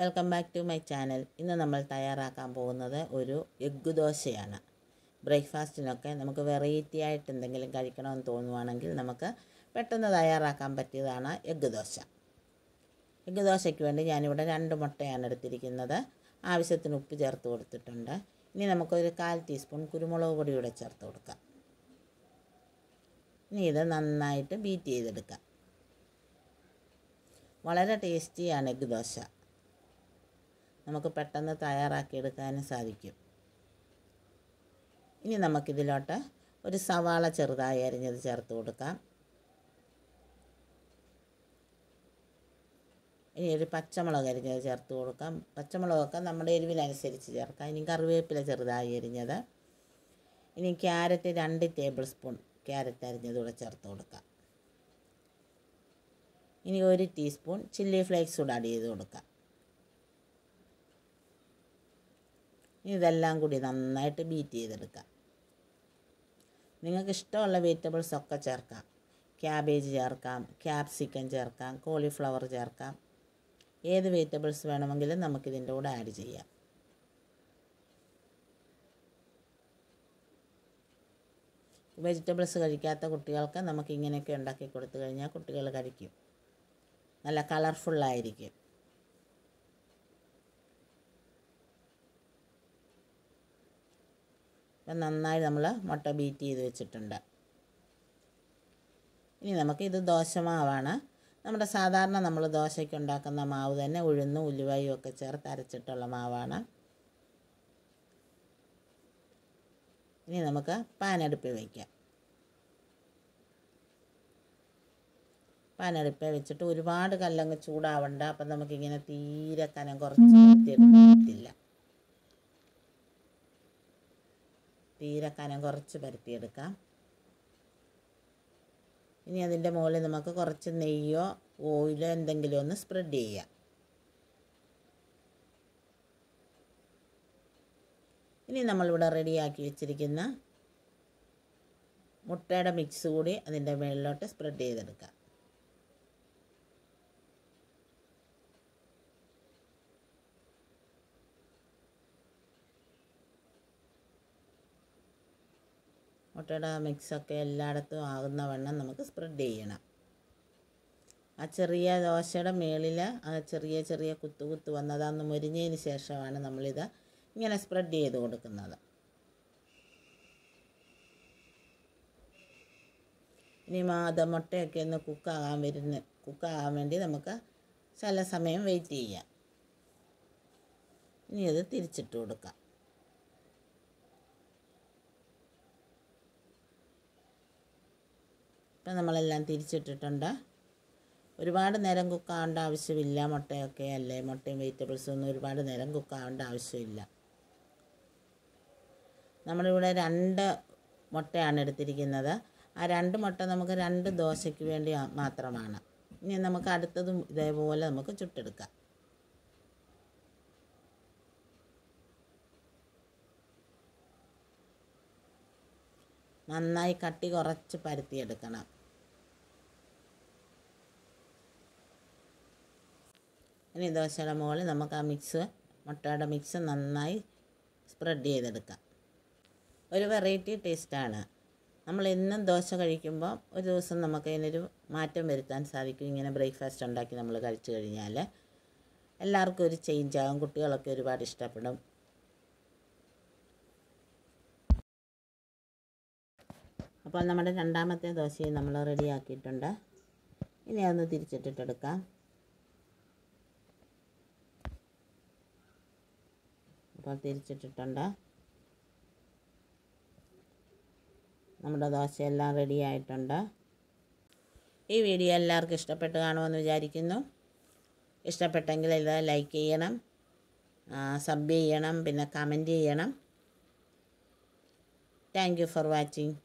welcome back to my channel ഇന്ന് നമ്മൾ തയ്യാറാക്കാൻ പോകുന്നത് ഒരു എഗ്ഗ് ദോശയാണ് ബ്രേക്ക്ഫാസ്റ്റിനൊക്കെ നമുക്ക് വെറൈറ്റി ആയിട്ട് എന്തെങ്കിലും കഴിക്കണമെന്ന് തോന്നുവാണെങ്കിൽ നമുക്ക് പെട്ടെന്ന് തയ്യാറാക്കാൻ പറ്റിയതാണ് എഗ്ഗ് ദോശ എഗ്ഗ് ദോശയ്ക്ക് വേണ്ടി ഞാനിവിടെ രണ്ട് മുട്ടയാണ് എടുത്തിരിക്കുന്നത് ആവശ്യത്തിന് ഉപ്പ് ചേർത്ത് കൊടുത്തിട്ടുണ്ട് ഇനി നമുക്കൊരു കാൽ ടീസ്പൂൺ കുരുമുളക് പൊടി കൂടെ ചേർത്ത് കൊടുക്കാം ഇനി ഇത് നന്നായിട്ട് ബീറ്റ് ചെയ്തെടുക്കാം വളരെ ടേസ്റ്റിയാണ് എഗ്ഗ് ദോശ നമുക്ക് പെട്ടെന്ന് തയ്യാറാക്കിയെടുക്കാനും സാധിക്കും ഇനി നമുക്കിതിലോട്ട് ഒരു സവാള ചെറുതായി അരിഞ്ഞത് ചേർത്ത് കൊടുക്കാം ഇനി ഒരു പച്ചമുളക് അരിഞ്ഞത് ചേർത്ത് കൊടുക്കാം പച്ചമുളകൊക്കെ നമ്മുടെ എരിവിനനുസരിച്ച് ചേർക്കാം ഇനി കറിവേപ്പില ചെറുതായി അരിഞ്ഞത് ഇനി ക്യാരറ്റ് രണ്ട് ടേബിൾ സ്പൂൺ ക്യാരറ്റ് അരിഞ്ഞത് കൂടെ ചേർത്ത് കൊടുക്കാം ഇനി ഒരു ടീസ്പൂൺ ചില്ലി ഫ്ലേക്സ് കൂടെ ആഡ് ചെയ്ത് കൊടുക്കാം ഇതെല്ലാം കൂടി നന്നായിട്ട് ബീറ്റ് ചെയ്തെടുക്കാം നിങ്ങൾക്ക് ഇഷ്ടമുള്ള വെജിറ്റബിൾസ് ഒക്കെ ചേർക്കാം ക്യാബേജ് ചേർക്കാം ക്യാപ്സിക്കൻ ചേർക്കാം കോളിഫ്ലവർ ചേർക്കാം ഏത് വെജിറ്റബിൾസ് വേണമെങ്കിലും നമുക്കിതിൻ്റെ കൂടെ ആഡ് ചെയ്യാം വെജിറ്റബിൾസ് കഴിക്കാത്ത കുട്ടികൾക്ക് നമുക്ക് ഇങ്ങനെയൊക്കെ ഉണ്ടാക്കി കൊടുത്തു കഴിഞ്ഞാൽ കുട്ടികൾ കഴിക്കും നല്ല കളർഫുള്ളായിരിക്കും അപ്പം നന്നായി നമ്മൾ മുട്ട ബീറ്റ് ചെയ്ത് വെച്ചിട്ടുണ്ട് ഇനി നമുക്ക് ഇത് ദോശമാവാണ് നമ്മുടെ സാധാരണ നമ്മൾ ദോശയ്ക്ക് ഉണ്ടാക്കുന്ന മാവ് തന്നെ ഉഴുന്ന് ഉലുവായും ഒക്കെ ചേർത്ത് അരച്ചിട്ടുള്ള മാവാണ് ഇനി നമുക്ക് പാനടുപ്പിൽ വയ്ക്കാം പാനടുപ്പിൽ വെച്ചിട്ട് ഒരുപാട് കല്ലങ്ങ് ചൂടാവണ്ട അപ്പം നമുക്കിങ്ങനെ തീരെ കനം കുറച്ച് പറ്റില്ല തീരെ കനം കുറച്ച് പരത്തിയെടുക്കാം ഇനി അതിൻ്റെ മുകളിൽ നമുക്ക് കുറച്ച് നെയ്യോ ഓയിലോ എന്തെങ്കിലും ഒന്ന് സ്പ്രെഡ് ചെയ്യാം ഇനി നമ്മളിവിടെ റെഡിയാക്കി വെച്ചിരിക്കുന്ന മുട്ടയുടെ മിക്സ് കൂടി അതിൻ്റെ മുകളിലോട്ട് സ്പ്രെഡ് ചെയ്തെടുക്കാം മുട്ടയുടെ മിക്സൊക്കെ എല്ലായിടത്തും ആകുന്ന വണ്ണം നമുക്ക് സ്പ്രെഡ് ചെയ്യണം ആ ചെറിയ ദോശയുടെ മേളിൽ ആ ചെറിയ ചെറിയ കുത്തു കുത്ത് വന്നതാന്ന് മുരിഞ്ഞതിന് ശേഷമാണ് നമ്മളിത് ഇങ്ങനെ സ്പ്രെഡ് ചെയ്ത് കൊടുക്കുന്നത് ഇനി മാത മുട്ടയൊക്കെ ഒന്ന് കുക്കാകാൻ വരുന്ന കുക്കാകാൻ വേണ്ടി നമുക്ക് ചില സമയം വെയിറ്റ് ചെയ്യാം ഇനി അത് തിരിച്ചിട്ട് കൊടുക്കാം ഇപ്പം നമ്മളെല്ലാം തിരിച്ചിട്ടിട്ടുണ്ട് ഒരുപാട് നേരം കുക്കാവേണ്ട ആവശ്യമില്ല മുട്ടയൊക്കെ അല്ലേ മുട്ടയും വെജിറ്റബിൾസും ഒന്നും ഒരുപാട് നേരം കുക്കാവേണ്ട ആവശ്യമില്ല നമ്മളിവിടെ രണ്ട് മുട്ടയാണ് എടുത്തിരിക്കുന്നത് ആ രണ്ട് മുട്ട നമുക്ക് രണ്ട് ദോശയ്ക്ക് വേണ്ടി മാത്രമാണ് ഇനി നമുക്ക് അടുത്തതും ഇതേപോലെ നമുക്ക് ചുട്ടെടുക്കാം നന്നായി കട്ടി കുറച്ച് പരത്തിയെടുക്കണം ഇനി ദോശയുടെ മുകളിൽ നമുക്ക് ആ മിക്സ് മുട്ടയുടെ മിക്സ് നന്നായി സ്പ്രെഡ് ചെയ്തെടുക്കാം ഒരു വെറൈറ്റി ടേസ്റ്റാണ് നമ്മൾ എന്നും ദോശ കഴിക്കുമ്പോൾ ഒരു ദിവസം നമുക്ക് അതിനൊരു മാറ്റം വരുത്താൻ സാധിക്കും ഇങ്ങനെ ബ്രേക്ക്ഫാസ്റ്റ് ഉണ്ടാക്കി നമ്മൾ കഴിച്ചു കഴിഞ്ഞാൽ എല്ലാവർക്കും ഒരു ചേഞ്ച് ആകും കുട്ടികളൊക്കെ ഒരുപാട് ഇഷ്ടപ്പെടും അപ്പോൾ നമ്മുടെ രണ്ടാമത്തെ ദോശയും നമ്മൾ റെഡിയാക്കിയിട്ടുണ്ട് ഇനി അതൊന്ന് തിരിച്ചിട്ടിട്ടെടുക്കാം അപ്പോൾ തിരിച്ചിട്ടിട്ടുണ്ട് നമ്മുടെ ദോശയെല്ലാം റെഡിയായിട്ടുണ്ട് ഈ വീഡിയോ എല്ലാവർക്കും ഇഷ്ടപ്പെട്ട് കാണുമെന്ന് വിചാരിക്കുന്നു ഇഷ്ടപ്പെട്ടെങ്കിൽ ഇത് ലൈക്ക് ചെയ്യണം സബ് ചെയ്യണം പിന്നെ കമൻറ്റ് ചെയ്യണം താങ്ക് ഫോർ വാച്ചിങ്